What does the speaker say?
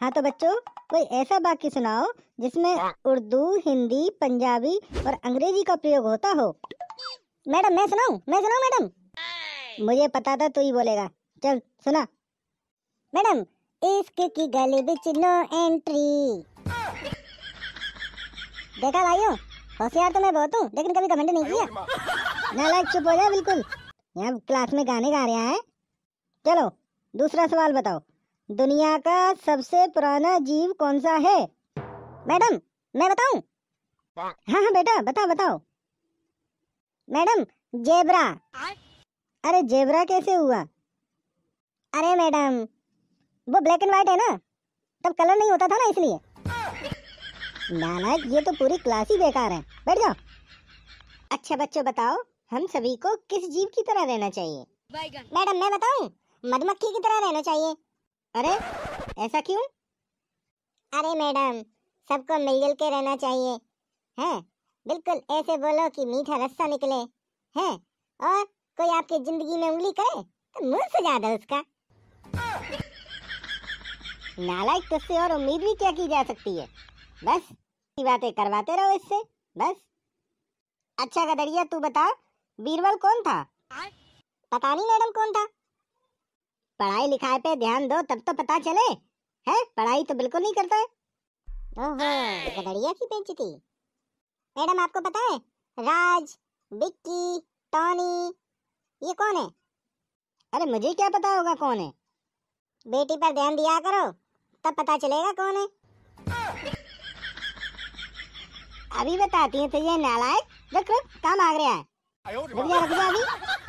हाँ तो बच्चों कोई ऐसा वाक्य सुनाओ जिसमें उर्दू हिंदी पंजाबी और अंग्रेजी का प्रयोग होता हो मैडम मैं सुनाऊ मैं सुनाऊ मैडम मुझे पता था तू ही बोलेगा चल सुना मैडम इसके की गली बिच नो एंट्री देखा भाइयों होशियार तो मैं बहुत हूँ लेकिन कभी कमेंट नहीं किया नालायक चुप हो जाए बिल्कुल यहाँ क्लास में गाने गा रहे हैं चलो दूसरा सवाल बताओ दुनिया का सबसे पुराना जीव कौन सा है मैडम मैं बताऊं हाँ हाँ बेटा बताओ बताओ मैडम जेबरा अरे जेबरा कैसे हुआ अरे मैडम वो ब्लैक एंड व्हाइट है ना तब कलर नहीं होता था ना इसलिए नालायक ये तो पूरी क्लास ही बेकार है बैठ जाओ अच्छा बच्चों बताओ हम सभी को किस जीव की तरह रहना चाहिए मैडम मैं बताऊं मधुमक्खी की तरह रहना चाहिए अरे ऐसा क्यों अरे मैडम सबको मिलजुल के रहना चाहिए है बिल्कुल ऐसे बोलो कि मीठा रस्सा निकले है और कोई आपकी जिंदगी में उंगली करे तो मुंह से ज्यादा उसका नालायक तुझसे और उम्मीद भी क्या की जा सकती है बस की बातें करवाते रहो इससे बस अच्छा गदरिया तू बता बीरबल कौन था पता नहीं मैडम कौन था पढ़ाई लिखाई पे ध्यान दो तब तो पता चले है पढ़ाई तो बिल्कुल नहीं करता है ओहो गदड़िया की बेइज्जती मैडम आपको पता है राज बिक्की टॉनी ये कौन है अरे मुझे क्या पता होगा कौन है बेटी पर ध्यान दिया करो तब पता चलेगा कौन है अभी बताती है तुझे तो नालायक रुक रुक काम आ गया है रुक जा रुक जा अभी